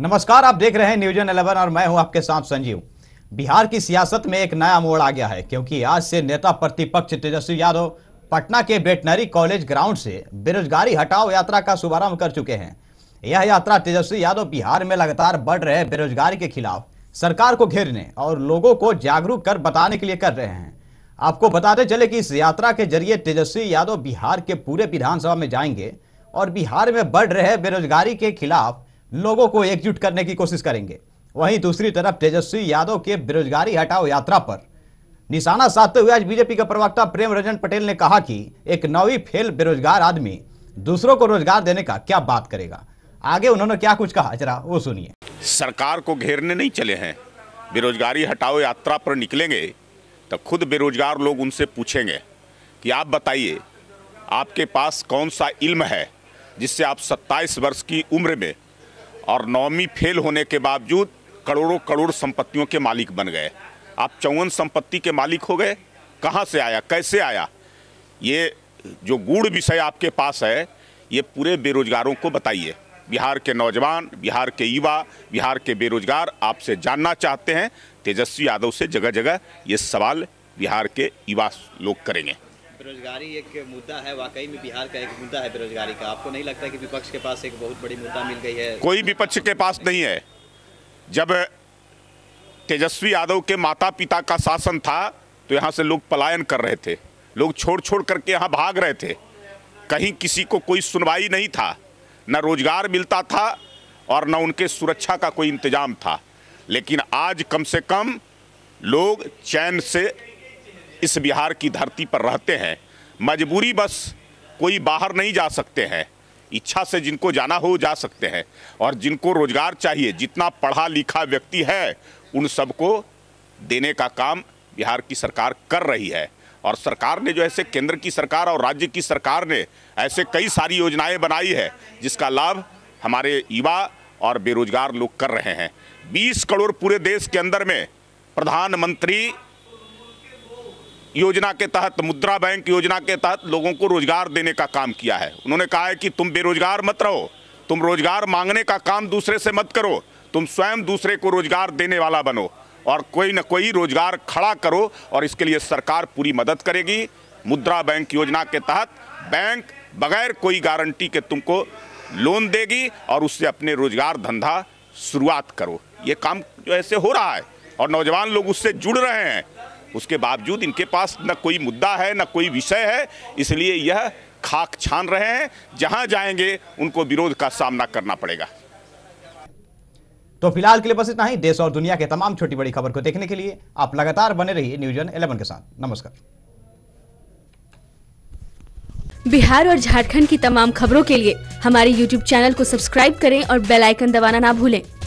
नमस्कार आप देख रहे हैं एन इलेवन और मैं हूं आपके साथ संजीव बिहार की सियासत में एक नया मोड़ आ गया है क्योंकि आज से नेता प्रतिपक्ष तेजस्वी यादव पटना के वेटनरी कॉलेज ग्राउंड से बेरोजगारी हटाओ यात्रा का शुभारंभ कर चुके हैं यह यात्रा तेजस्वी यादव बिहार में लगातार बढ़ रहे बेरोजगारी के खिलाफ सरकार को घेरने और लोगों को जागरूक कर बताने के लिए कर रहे हैं आपको बताते चले कि इस यात्रा के जरिए तेजस्वी यादव बिहार के पूरे विधानसभा में जाएंगे और बिहार में बढ़ रहे बेरोजगारी के खिलाफ लोगों को एकजुट करने की कोशिश करेंगे वहीं दूसरी तरफ तेजस्वी यादव के बेरोजगारी हटाओ यात्रा पर निशाना साधते हुए आज बीजेपी के प्रवक्ता प्रेम रंजन पटेल ने कहा कि एक नवी फेल बेरोजगार आदमी दूसरों को रोजगार देने का क्या बात करेगा आगे उन्होंने क्या कुछ कहा जरा वो सुनिए सरकार को घेरने नहीं चले हैं बेरोजगारी हटाओ यात्रा पर निकलेंगे तो खुद बेरोजगार लोग उनसे पूछेंगे कि आप बताइए आपके पास कौन सा इल्म है जिससे आप 27 वर्ष की उम्र में और नौमी फेल होने के बावजूद करोड़ों करोड़ संपत्तियों के मालिक बन गए आप चौवन संपत्ति के मालिक हो गए कहाँ से आया कैसे आया ये जो गूढ़ विषय आपके पास है ये पूरे बेरोजगारों को बताइए बिहार के नौजवान बिहार के युवा बिहार के बेरोजगार आपसे जानना चाहते हैं तेजस्वी यादव से जगह जगह ये सवाल बिहार के युवा लोग करेंगे बेरोजगारी एक मुद्दा है वाकई में बिहार का एक मुद्दा है बेरोजगारी का आपको नहीं लगता कि विपक्ष के पास एक बहुत बड़ी मुद्दा मिल गई है कोई विपक्ष के पास नहीं है जब तेजस्वी यादव के माता पिता का शासन था तो यहाँ से लोग पलायन कर रहे थे लोग छोड़ छोड़ करके यहाँ भाग रहे थे कहीं किसी को कोई सुनवाई नहीं था न रोजगार मिलता था और न उनके सुरक्षा का कोई इंतजाम था लेकिन आज कम से कम लोग चैन से इस बिहार की धरती पर रहते हैं मजबूरी बस कोई बाहर नहीं जा सकते हैं इच्छा से जिनको जाना हो जा सकते हैं और जिनको रोजगार चाहिए जितना पढ़ा लिखा व्यक्ति है उन सबको देने का काम बिहार की सरकार कर रही है और सरकार ने जो ऐसे केंद्र की सरकार और राज्य की सरकार ने ऐसे कई सारी योजनाएं बनाई है जिसका लाभ हमारे युवा और बेरोजगार लोग कर रहे हैं 20 करोड़ पूरे देश के अंदर में प्रधानमंत्री योजना के तहत मुद्रा बैंक योजना के तहत लोगों को रोजगार देने का काम किया है उन्होंने कहा है कि तुम बेरोजगार मत रहो तुम रोजगार मांगने का काम दूसरे से मत करो तुम स्वयं दूसरे को रोजगार देने वाला बनो और कोई ना कोई रोजगार खड़ा करो और इसके लिए सरकार पूरी मदद करेगी मुद्रा बैंक योजना के तहत बैंक बगैर कोई गारंटी के तुमको लोन देगी और उससे अपने रोजगार धंधा शुरुआत करो ये काम जो ऐसे हो रहा है और नौजवान लोग उससे जुड़ रहे हैं उसके बावजूद इनके पास न कोई मुद्दा है न कोई विषय है इसलिए यह खाक छान रहे हैं जहां जाएंगे उनको विरोध का सामना करना पड़ेगा तो फिलहाल के लिए बस इतना ही देश और दुनिया के तमाम छोटी बड़ी खबर को देखने के लिए आप लगातार बने रहिए न्यूज न्यूजन इलेवन के साथ नमस्कार बिहार और झारखंड की तमाम खबरों के लिए हमारे यूट्यूब चैनल को सब्सक्राइब करें और बेलाइकन दबाना ना भूलें